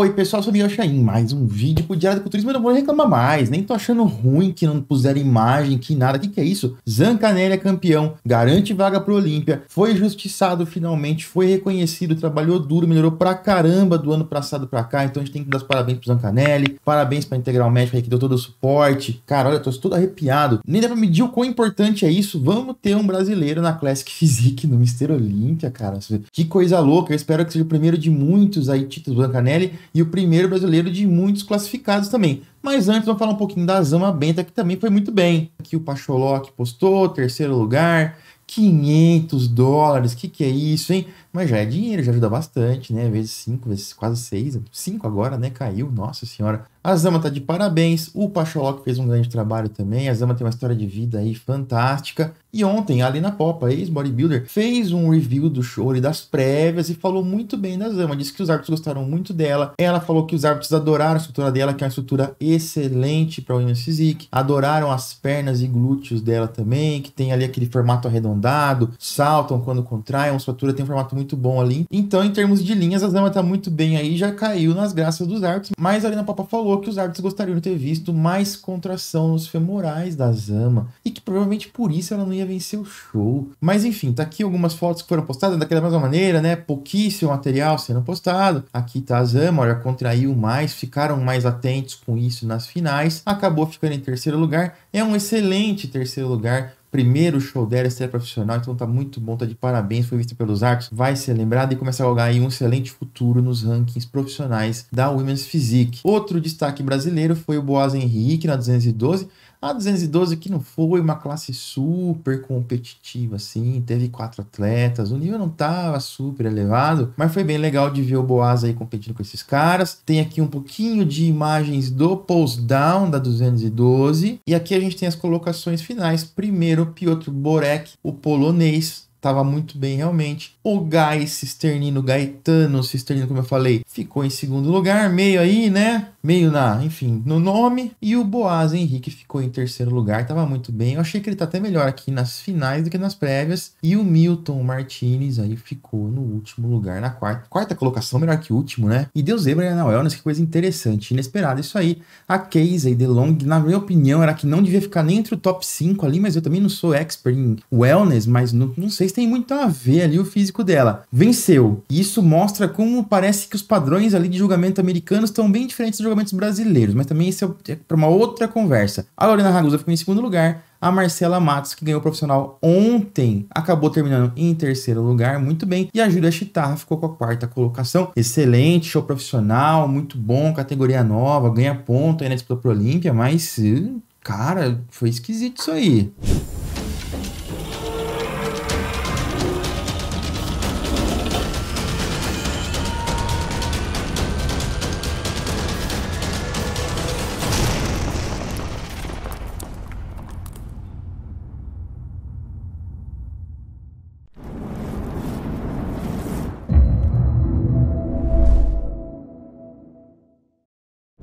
Oi pessoal, sou o Miguel Chaim, mais um vídeo pro Diário do Culturismo, eu não vou reclamar mais, nem tô achando ruim que não puseram imagem, que nada, o que, que é isso? Zancanelli é campeão, garante vaga pro Olímpia, foi justiçado finalmente, foi reconhecido, trabalhou duro, melhorou pra caramba do ano passado pra cá, então a gente tem que dar os parabéns pro Zancanelli, parabéns pra Integral Médica aí que deu todo o suporte, cara, olha, eu tô todo arrepiado, nem dá pra medir o quão importante é isso, vamos ter um brasileiro na Classic Physique no Mister Olímpia, cara, que coisa louca, eu espero que seja o primeiro de muitos aí títulos do Zancanelli, e o primeiro brasileiro de muitos classificados também. Mas antes, vamos falar um pouquinho da Zama Benta, que também foi muito bem. Aqui o Pacholó que postou, terceiro lugar, 500 dólares, que que é isso, hein? Mas já é dinheiro, já ajuda bastante, né? Vezes 5, vezes quase 6, 5 agora, né? Caiu, nossa senhora. A Zama tá de parabéns, o Pacholok fez um grande trabalho também, a Zama tem uma história de vida aí fantástica. E ontem, a Alina Popa, ex-bodybuilder, fez um review do show e das prévias e falou muito bem da Zama, disse que os árbitros gostaram muito dela, ela falou que os árbitros adoraram a estrutura dela, que é uma estrutura excelente para o Women's Physique, adoraram as pernas e glúteos dela também, que tem ali aquele formato arredondado, saltam quando contraem, a estrutura tem um formato muito muito bom ali. Então, em termos de linhas, a Zama tá muito bem aí, já caiu nas graças dos Artos. Mas a Arena Papa falou que os Artos gostariam de ter visto mais contração nos femorais da Zama. E que provavelmente por isso ela não ia vencer o show. Mas enfim, tá aqui algumas fotos que foram postadas daquela mesma maneira, né? Pouquíssimo material sendo postado. Aqui tá a Zama, olha, contraiu mais, ficaram mais atentos com isso nas finais. Acabou ficando em terceiro lugar. É um excelente terceiro lugar primeiro show dela é ser profissional, então tá muito bom, tá de parabéns, foi vista pelos arcos, vai ser lembrada e começa a jogar aí um excelente futuro nos rankings profissionais da Women's Physique. Outro destaque brasileiro foi o Boaz Henrique na 212, a 212 que não foi uma classe super competitiva, assim, teve quatro atletas, o nível não tava super elevado, mas foi bem legal de ver o Boas aí competindo com esses caras. Tem aqui um pouquinho de imagens do pose down da 212 e aqui a gente tem as colocações finais. Primeiro, Piotr Borek, o polonês, Tava muito bem, realmente. O Gai Cisternino, Gaetano Cisternino, como eu falei, ficou em segundo lugar, meio aí, né? Meio na, enfim, no nome. E o Boaz Henrique ficou em terceiro lugar, tava muito bem. Eu achei que ele tá até melhor aqui nas finais do que nas prévias. E o Milton Martinez aí ficou no último lugar, na quarta, quarta colocação, melhor que o último, né? E deu zebra na Wellness, que coisa interessante, inesperada isso aí. A Casey DeLong, na minha opinião, era que não devia ficar nem entre o top 5 ali, mas eu também não sou expert em wellness, mas não, não sei tem muito a ver ali o físico dela. Venceu. E isso mostra como parece que os padrões ali de julgamento americanos estão bem diferentes dos julgamentos brasileiros, mas também isso é, é para uma outra conversa. A Lorena Ragusa ficou em segundo lugar, a Marcela Matos, que ganhou o profissional ontem, acabou terminando em terceiro lugar, muito bem. E a Júlia Chitarra ficou com a quarta colocação. Excelente, show profissional, muito bom, categoria nova, ganha ponto aí na disputa pro Olímpia, mas, hum, cara, foi esquisito isso aí.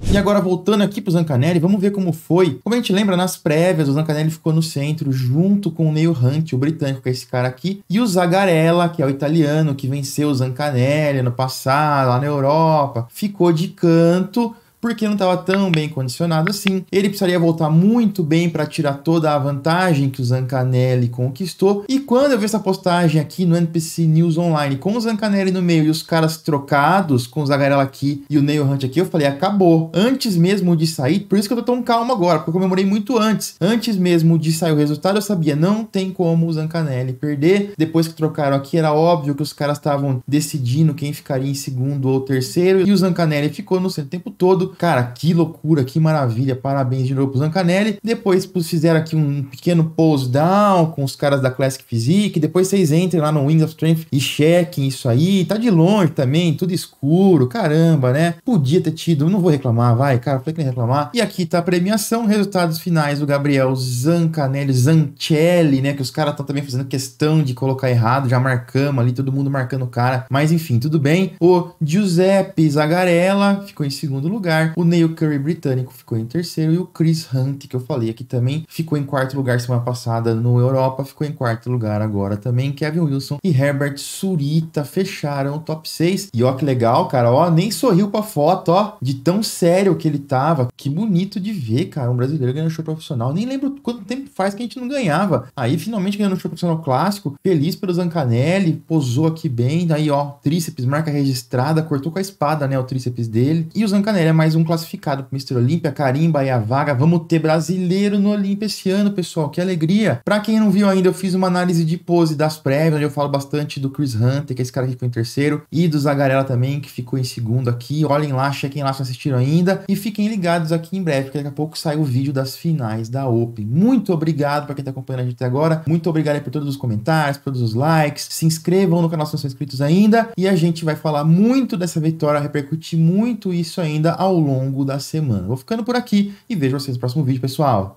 E agora, voltando aqui pro Zancanelli, vamos ver como foi. Como a gente lembra, nas prévias, o Zancanelli ficou no centro, junto com o Neil Hunt, o britânico, que é esse cara aqui, e o Zagarella, que é o italiano, que venceu o Zancanelli no passado, lá na Europa, ficou de canto porque não estava tão bem condicionado assim. Ele precisaria voltar muito bem para tirar toda a vantagem que o Zancanelli conquistou. E quando eu vi essa postagem aqui no NPC News Online com o Zancanelli no meio e os caras trocados com o Zagarella aqui e o Neil Hunt aqui, eu falei, acabou. Antes mesmo de sair, por isso que eu tô tão calmo agora, porque eu comemorei muito antes. Antes mesmo de sair o resultado, eu sabia, não tem como o Zancanelli perder. Depois que trocaram aqui, era óbvio que os caras estavam decidindo quem ficaria em segundo ou terceiro e o Zancanelli ficou no centro o tempo todo Cara, que loucura, que maravilha. Parabéns de novo pro Zancanelli. Depois fizeram aqui um pequeno pose down com os caras da Classic Physique. Depois vocês entrem lá no Wings of Strength e chequem isso aí. Tá de longe também, tudo escuro. Caramba, né? Podia ter tido, não vou reclamar, vai, cara. Falei que nem reclamar. E aqui tá a premiação, resultados finais do Gabriel Zancanelli, Zancelli, né? Que os caras estão também fazendo questão de colocar errado. Já marcamos ali, todo mundo marcando o cara. Mas enfim, tudo bem. O Giuseppe Zagarella ficou em segundo lugar lugar. O Neil Curry britânico ficou em terceiro e o Chris Hunt, que eu falei aqui também, ficou em quarto lugar semana passada no Europa, ficou em quarto lugar agora também. Kevin Wilson e Herbert Surita fecharam o top 6. E ó que legal, cara, ó, nem sorriu pra foto, ó, de tão sério que ele tava. Que bonito de ver, cara, um brasileiro ganhando show profissional. Nem lembro quanto tempo faz que a gente não ganhava. Aí finalmente ganhando show profissional clássico, feliz pelo Zancanelli, posou aqui bem, daí ó, tríceps, marca registrada, cortou com a espada, né, o tríceps dele. E o Zancanelli é mais mais um classificado para o Mr. Olímpia, carimba e a vaga. Vamos ter brasileiro no Olímpia esse ano, pessoal. Que alegria! Para quem não viu ainda, eu fiz uma análise de pose das prévias, onde eu falo bastante do Chris Hunter, que é esse cara que ficou em terceiro, e do Zagarella também, que ficou em segundo aqui. Olhem lá, chequem lá se assistiram ainda. E fiquem ligados aqui em breve, porque daqui a pouco sai o vídeo das finais da Open. Muito obrigado para quem está acompanhando a gente até agora. Muito obrigado por todos os comentários, por todos os likes. Se inscrevam no canal se não são inscritos ainda. E a gente vai falar muito dessa vitória, repercutir muito isso ainda ao ao longo da semana. Vou ficando por aqui e vejo vocês no próximo vídeo, pessoal.